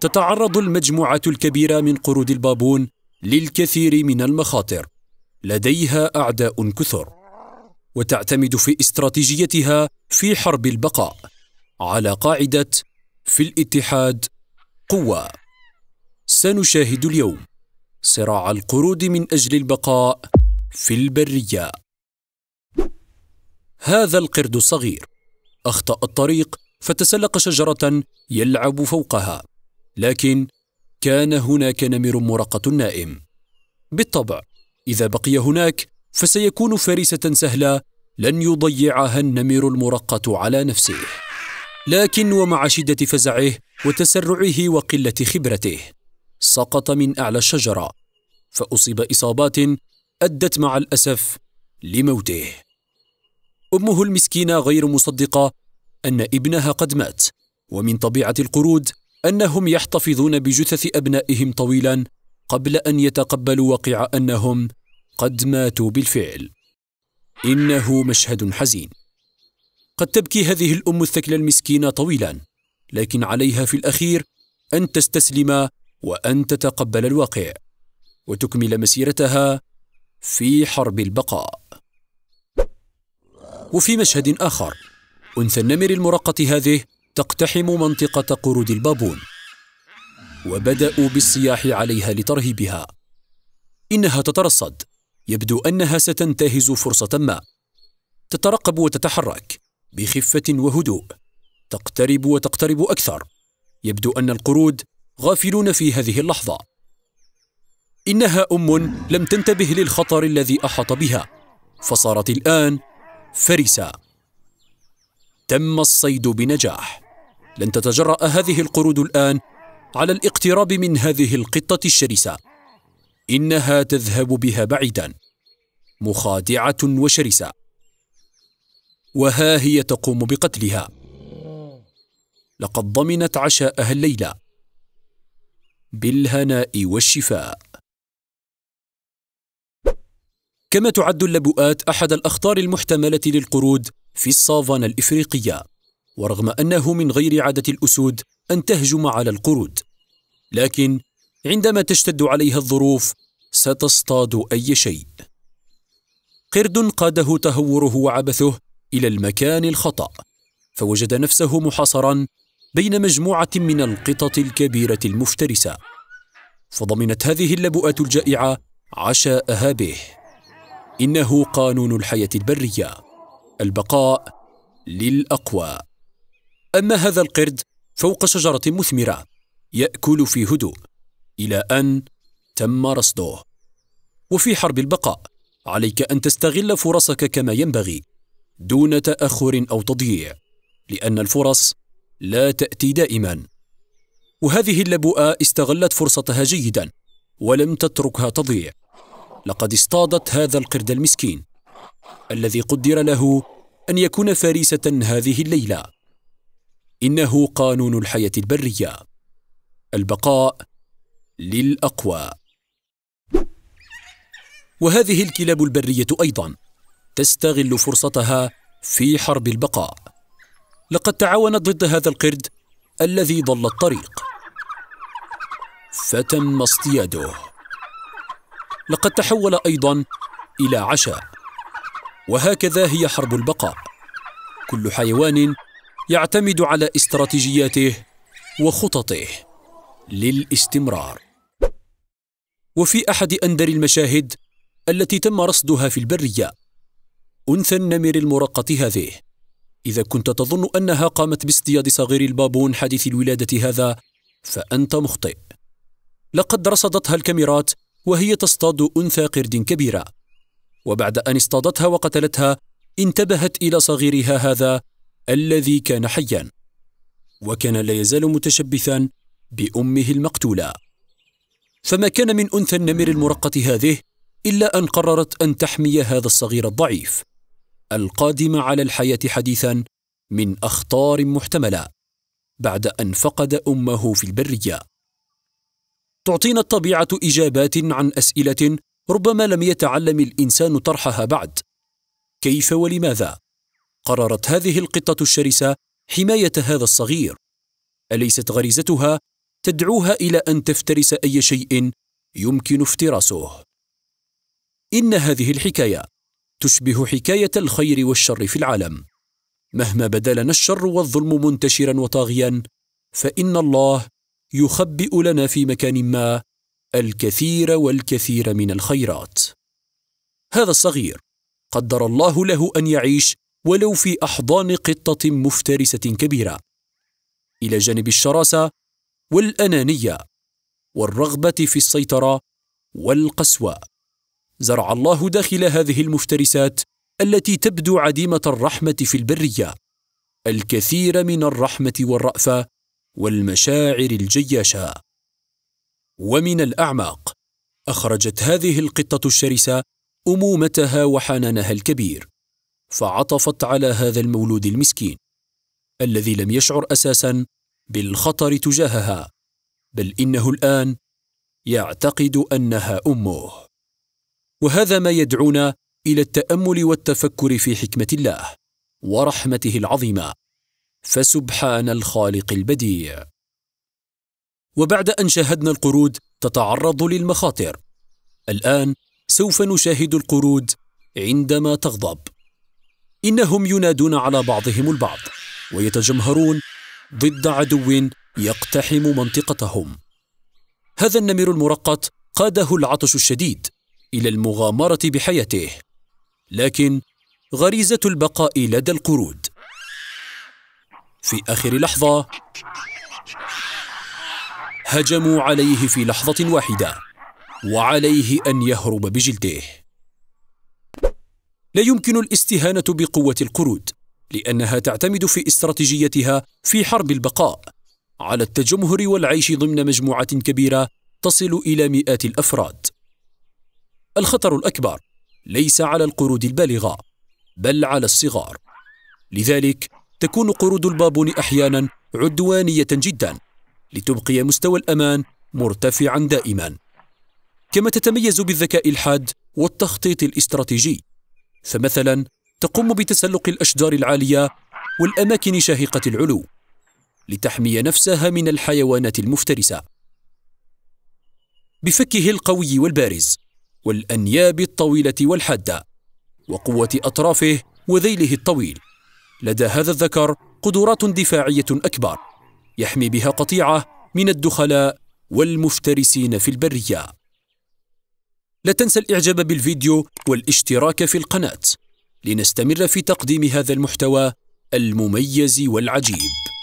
تتعرض المجموعة الكبيرة من قرود البابون للكثير من المخاطر لديها أعداء كثر وتعتمد في استراتيجيتها في حرب البقاء على قاعدة في الاتحاد قوة سنشاهد اليوم صراع القرود من أجل البقاء في البرية هذا القرد الصغير أخطأ الطريق فتسلق شجرة يلعب فوقها لكن كان هناك نمر مرقة نائم بالطبع إذا بقي هناك فسيكون فريسة سهلة لن يضيعها النمر المرقة على نفسه لكن ومع شدة فزعه وتسرعه وقلة خبرته سقط من أعلى الشجرة فأصيب إصابات أدت مع الأسف لموته أمه المسكينة غير مصدقة أن ابنها قد مات ومن طبيعة القرود انهم يحتفظون بجثث ابنائهم طويلا قبل ان يتقبلوا واقع انهم قد ماتوا بالفعل انه مشهد حزين قد تبكي هذه الام الثكلى المسكينه طويلا لكن عليها في الاخير ان تستسلم وان تتقبل الواقع وتكمل مسيرتها في حرب البقاء وفي مشهد اخر انثى النمر المرقط هذه تقتحم منطقة قرود البابون وبدأوا بالصياح عليها لترهيبها إنها تترصد يبدو أنها ستنتهز فرصة ما تترقب وتتحرك بخفة وهدوء تقترب وتقترب أكثر يبدو أن القرود غافلون في هذه اللحظة إنها أم لم تنتبه للخطر الذي أحاط بها فصارت الآن فريسة تم الصيد بنجاح لن تتجرأ هذه القرود الآن على الاقتراب من هذه القطة الشرسة إنها تذهب بها بعيدا مخادعة وشرسة وها هي تقوم بقتلها لقد ضمنت عشاءها الليلة بالهناء والشفاء كما تعد اللبؤات أحد الأخطار المحتملة للقرود في السافانا الإفريقية ورغم أنه من غير عادة الأسود أن تهجم على القرود لكن عندما تشتد عليها الظروف ستصطاد أي شيء قرد قاده تهوره وعبثه إلى المكان الخطأ فوجد نفسه محاصرا بين مجموعة من القطط الكبيرة المفترسة فضمنت هذه اللبؤة الجائعة عشاءها به إنه قانون الحياة البرية البقاء للأقوى أما هذا القرد فوق شجرة مثمرة يأكل في هدوء إلى أن تم رصده وفي حرب البقاء عليك أن تستغل فرصك كما ينبغي دون تأخر أو تضييع لأن الفرص لا تأتي دائما وهذه اللبؤة استغلت فرصتها جيدا ولم تتركها تضيع لقد اصطادت هذا القرد المسكين الذي قدر له أن يكون فريسة هذه الليلة انه قانون الحياه البريه البقاء للاقوى وهذه الكلاب البريه ايضا تستغل فرصتها في حرب البقاء لقد تعاونت ضد هذا القرد الذي ضل الطريق فتم اصطياده لقد تحول ايضا الى عشاء وهكذا هي حرب البقاء كل حيوان يعتمد على استراتيجياته وخططه للاستمرار وفي احد اندر المشاهد التي تم رصدها في البريه انثى النمر المرقط هذه اذا كنت تظن انها قامت باصطياد صغير البابون حديث الولاده هذا فانت مخطئ لقد رصدتها الكاميرات وهي تصطاد انثى قرد كبيره وبعد ان اصطادتها وقتلتها انتبهت الى صغيرها هذا الذي كان حيا وكان لا يزال متشبثا بأمه المقتولة فما كان من أنثى النمر المرقة هذه إلا أن قررت أن تحمي هذا الصغير الضعيف القادم على الحياة حديثا من أخطار محتملة بعد أن فقد أمه في البرية تعطينا الطبيعة إجابات عن أسئلة ربما لم يتعلم الإنسان طرحها بعد كيف ولماذا؟ قررت هذه القطة الشرسة حماية هذا الصغير أليست غريزتها تدعوها إلى أن تفترس أي شيء يمكن افتراسه إن هذه الحكاية تشبه حكاية الخير والشر في العالم مهما بدا لنا الشر والظلم منتشرا وطاغيا فإن الله يخبئ لنا في مكان ما الكثير والكثير من الخيرات هذا الصغير قدر الله له ان يعيش ولو في احضان قطه مفترسه كبيره الى جانب الشراسه والانانيه والرغبه في السيطره والقسوه زرع الله داخل هذه المفترسات التي تبدو عديمه الرحمه في البريه الكثير من الرحمه والرافه والمشاعر الجياشه ومن الاعماق اخرجت هذه القطه الشرسه امومتها وحنانها الكبير فعطفت على هذا المولود المسكين الذي لم يشعر اساسا بالخطر تجاهها بل انه الان يعتقد انها امه وهذا ما يدعونا الى التامل والتفكر في حكمه الله ورحمته العظيمه فسبحان الخالق البديع وبعد ان شاهدنا القرود تتعرض للمخاطر الان سوف نشاهد القرود عندما تغضب إنهم ينادون على بعضهم البعض ويتجمهرون ضد عدو يقتحم منطقتهم هذا النمر المرقط قاده العطش الشديد إلى المغامرة بحياته لكن غريزة البقاء لدى القرود في آخر لحظة هجموا عليه في لحظة واحدة وعليه أن يهرب بجلده لا يمكن الاستهانه بقوه القرود لانها تعتمد في استراتيجيتها في حرب البقاء على التجمهر والعيش ضمن مجموعه كبيره تصل الى مئات الافراد الخطر الاكبر ليس على القرود البالغه بل على الصغار لذلك تكون قرود البابون احيانا عدوانيه جدا لتبقي مستوى الامان مرتفعا دائما كما تتميز بالذكاء الحاد والتخطيط الاستراتيجي فمثلا تقوم بتسلق الاشجار العاليه والاماكن شاهقه العلو لتحمي نفسها من الحيوانات المفترسه بفكه القوي والبارز والانياب الطويله والحاده وقوه اطرافه وذيله الطويل لدى هذا الذكر قدرات دفاعيه اكبر يحمي بها قطيعه من الدخلاء والمفترسين في البريه لا تنسى الإعجاب بالفيديو والاشتراك في القناة لنستمر في تقديم هذا المحتوى المميز والعجيب